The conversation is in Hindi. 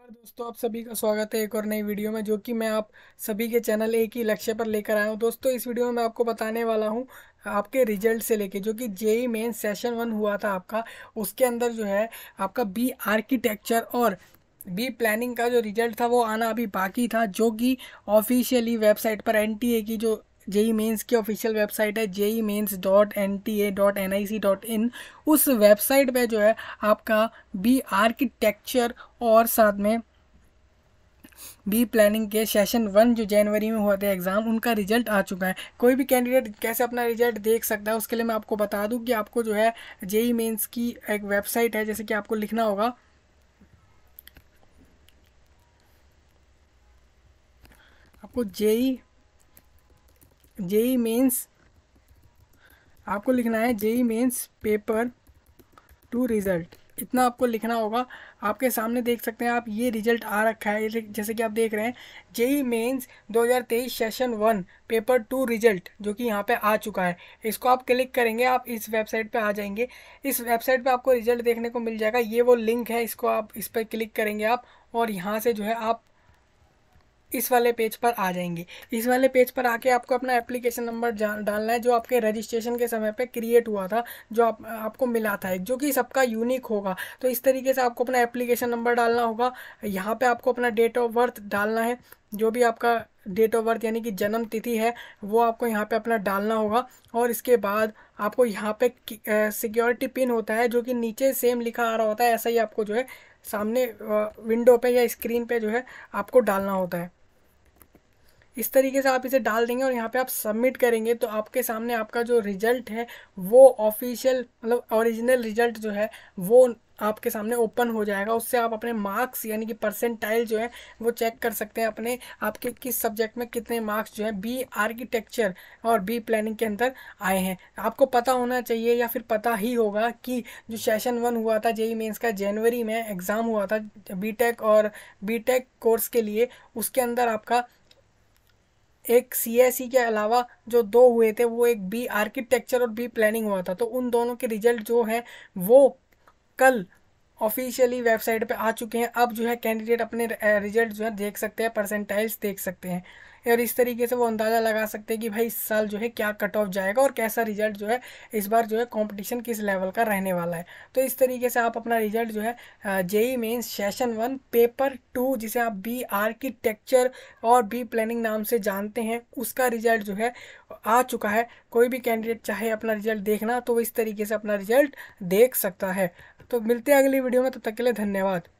नमस्कार दोस्तों आप सभी का स्वागत है एक और नई वीडियो में जो कि मैं आप सभी के चैनल एक ही लक्ष्य पर लेकर आया हूं दोस्तों इस वीडियो में मैं आपको बताने वाला हूं आपके रिजल्ट से लेके जो कि जेई मेन सेशन वन हुआ था आपका उसके अंदर जो है आपका बी आर्किटेक्चर और बी प्लानिंग का जो रिजल्ट था वो आना अभी बाकी था जो कि ऑफिशियली वेबसाइट पर एन की जो जेई मेन्स की ऑफिशियल वेबसाइट है JEE Mains dot N T A dot N I C dot in उस वेबसाइट पे जो है आपका बी आर्किटेक्चर और साथ में बी प्लानिंग के सेशन वन जो जनवरी में हुआ था एग्ज़ाम उनका रिजल्ट आ चुका है कोई भी कैंडिडेट कैसे अपना रिजल्ट देख सकता है उसके लिए मैं आपको बता दूं कि आपको जो है जेई मेन्स की एक वेबसाइट है जैसे कि आपको लिखना होगा आपको जेई जेई मेंस आपको लिखना है JEE Mains paper two result इतना आपको लिखना होगा आपके सामने देख सकते हैं आप ये रिजल्ट आ रखा है जैसे कि आप देख रहे हैं JEE Mains 2023 session one paper two result जो कि यहाँ पे आ चुका है इसको आप क्लिक करेंगे आप इस वेबसाइट पे आ जाएंगे इस वेबसाइट पे आपको रिजल्ट देखने को मिल जाएगा ये वो लिंक है इसको आप इस पर क्लिक करेंगे आप और यहाँ से जो है आप इस वाले पेज पर आ जाएंगे इस वाले पेज पर आके आपको अपना एप्लीकेशन नंबर डालना है जो आपके रजिस्ट्रेशन के समय पे क्रिएट हुआ था जो आप आपको मिला था एक जो कि सबका यूनिक होगा तो इस तरीके से आपको अपना एप्लीकेशन नंबर डालना होगा यहाँ पे आपको अपना डेट ऑफ बर्थ डालना है जो भी आपका डेट ऑफ बर्थ यानी कि जन्म तिथि है वो आपको यहाँ पे अपना डालना होगा और इसके बाद आपको यहाँ पे सिक्योरिटी पिन होता है जो कि नीचे सेम लिखा आ रहा होता है ऐसा ही आपको जो है सामने विंडो पे या स्क्रीन पे जो है आपको डालना होता है इस तरीके से आप इसे डाल देंगे और यहाँ पे आप सबमिट करेंगे तो आपके सामने आपका जो रिजल्ट है वो ऑफिशियल मतलब ओरिजिनल रिजल्ट जो है वो आपके सामने ओपन हो जाएगा उससे आप अपने मार्क्स यानी कि परसेंटाइल जो है वो चेक कर सकते हैं अपने आपके किस सब्जेक्ट में कितने मार्क्स जो है बी आर्किटेक्चर और बी प्लानिंग के अंदर आए हैं आपको पता होना चाहिए या फिर पता ही होगा कि जो सेशन वन हुआ था जेई मेन्स का जनवरी में एग्ज़ाम हुआ था बी और बी कोर्स के लिए उसके अंदर आपका एक सी के अलावा जो दो हुए थे वो एक बी आर्किटेक्चर और बी प्लानिंग हुआ था तो उन दोनों के रिजल्ट जो है वो कल ऑफिशियली वेबसाइट पे आ चुके हैं अब जो है कैंडिडेट अपने रिजल्ट जो है देख सकते हैं परसेंटाइल्स देख सकते हैं और इस तरीके से वो अंदाज़ा लगा सकते हैं कि भाई इस साल जो है क्या कट ऑफ जाएगा और कैसा रिजल्ट जो है इस बार जो है कॉम्पिटिशन किस लेवल का रहने वाला है तो इस तरीके से आप अपना रिजल्ट जो है JEE Mains session one paper two जिसे आप बी आर्किटेक्चर और बी प्लानिंग नाम से जानते हैं उसका रिजल्ट जो है आ चुका है कोई भी कैंडिडेट चाहे अपना रिजल्ट देखना तो वो इस तरीके से अपना रिजल्ट देख सकता है तो मिलते हैं अगली वीडियो में तब तो तक के लिए धन्यवाद